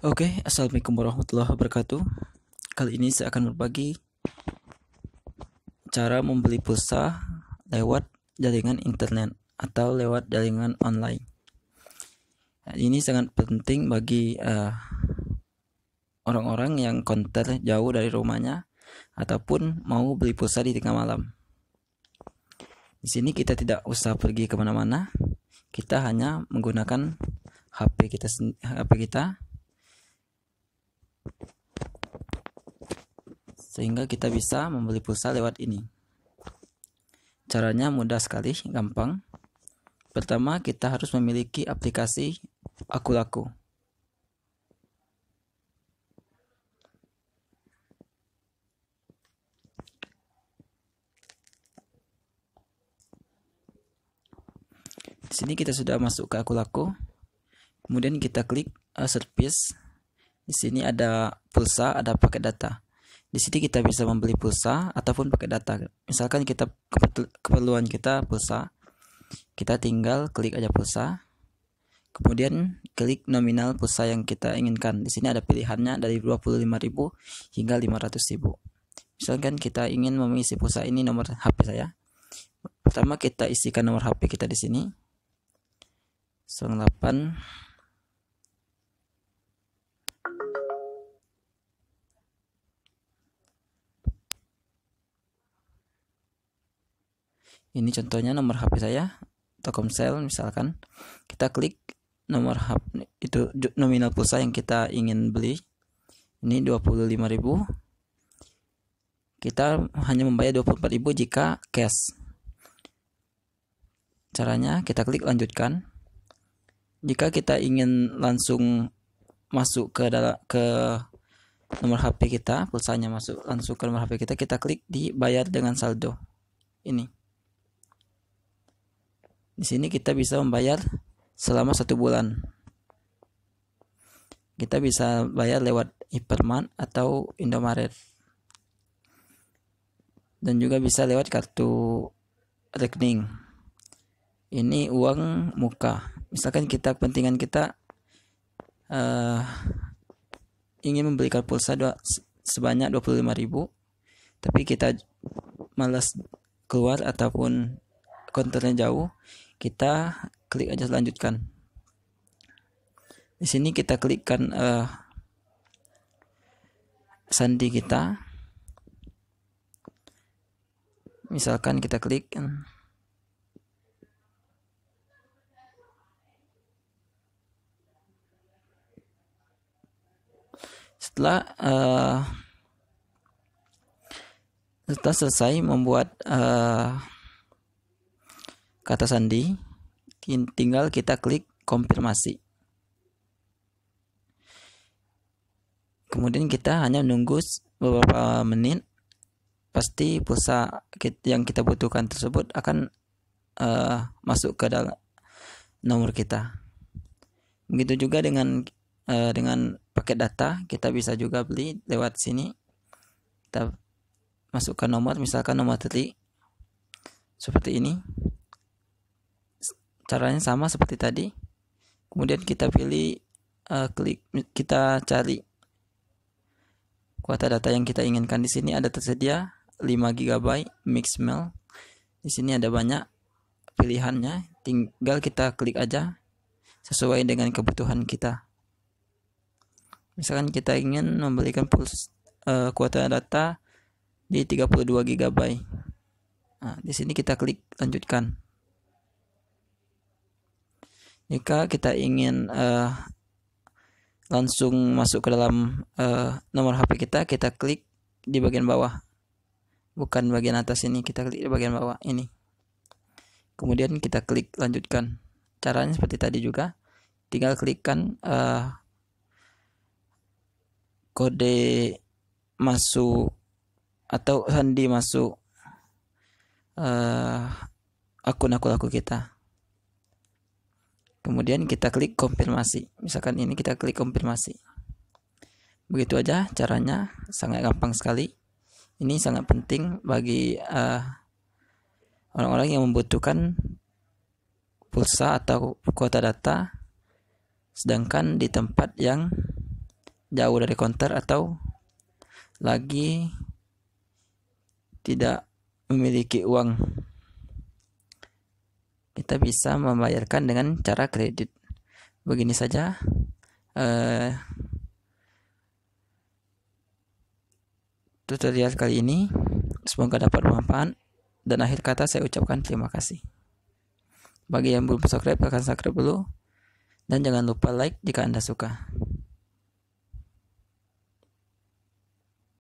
Oke, okay, assalamualaikum warahmatullahi wabarakatuh. Kali ini saya akan berbagi cara membeli pulsa lewat jaringan internet atau lewat jaringan online. Nah, ini sangat penting bagi orang eh, orang-orang yang konter jauh dari rumahnya ataupun mau beli pulsa di tengah malam. Di sini kita tidak usah pergi kemana-mana, kita hanya menggunakan HP kita HP kita sehingga kita bisa membeli pulsa lewat ini. Caranya mudah sekali, gampang. Pertama, kita harus memiliki aplikasi Aku Laku. Di sini kita sudah masuk ke Aku Laku. Kemudian kita klik uh, service. Di sini ada pulsa, ada paket data. Di sini kita bisa membeli pulsa ataupun pakai data. Misalkan kita keperluan kita pulsa, kita tinggal klik aja pulsa. Kemudian klik nominal pulsa yang kita inginkan. Di sini ada pilihannya dari 25.000 hingga 500.000. Misalkan kita ingin mengisi pulsa ini nomor HP saya. Pertama kita isikan nomor HP kita di sini. 08 ini contohnya nomor HP saya Telkomsel misalkan kita klik nomor HP itu nominal pulsa yang kita ingin beli ini 25.000 kita hanya membayar 24.000 jika cash caranya kita klik lanjutkan jika kita ingin langsung masuk ke ke nomor HP kita pulsanya masuk langsung ke nomor HP kita kita klik di bayar dengan saldo ini di sini kita bisa membayar selama satu bulan. Kita bisa bayar lewat Hyperman atau Indomaret. Dan juga bisa lewat kartu rekening. Ini uang muka. Misalkan kita kepentingan kita uh, ingin membelikan pulsa dua, sebanyak 25.000 tapi kita malas keluar ataupun konternya jauh kita klik aja lanjutkan di sini kita klikkan uh, sandi kita misalkan kita klik setelah uh, setelah selesai membuat uh, kata sandi tinggal kita klik konfirmasi kemudian kita hanya menunggu beberapa menit pasti pulsa yang kita butuhkan tersebut akan uh, masuk ke dalam nomor kita begitu juga dengan uh, dengan paket data kita bisa juga beli lewat sini kita masukkan nomor misalkan nomor tadi seperti ini caranya sama seperti tadi kemudian kita pilih uh, klik kita cari kuota data yang kita inginkan di sini ada tersedia 5 GB mixmail di sini ada banyak pilihannya tinggal kita klik aja sesuai dengan kebutuhan kita misalkan kita ingin membelikan pulsa uh, eh, kuota data di 32 GB nah, di sini kita klik lanjutkan jika kita ingin uh, langsung masuk ke dalam uh, nomor HP kita kita klik di bagian bawah bukan bagian atas ini kita klik di bagian bawah ini kemudian kita klik lanjutkan caranya seperti tadi juga tinggal klikkan uh, kode masuk atau sandi masuk uh, akun aku-aku kita kemudian kita klik konfirmasi misalkan ini kita klik konfirmasi begitu aja caranya sangat gampang sekali ini sangat penting bagi orang eh, orang-orang yang membutuhkan pulsa atau kuota data sedangkan di tempat yang jauh dari konter atau lagi tidak memiliki uang kita bisa membayarkan dengan cara kredit. Begini saja. Uh, tutorial kali ini semoga dapat bermanfaat dan akhir kata saya ucapkan terima kasih. Bagi yang belum subscribe, akan subscribe dulu. Dan jangan lupa like jika Anda suka.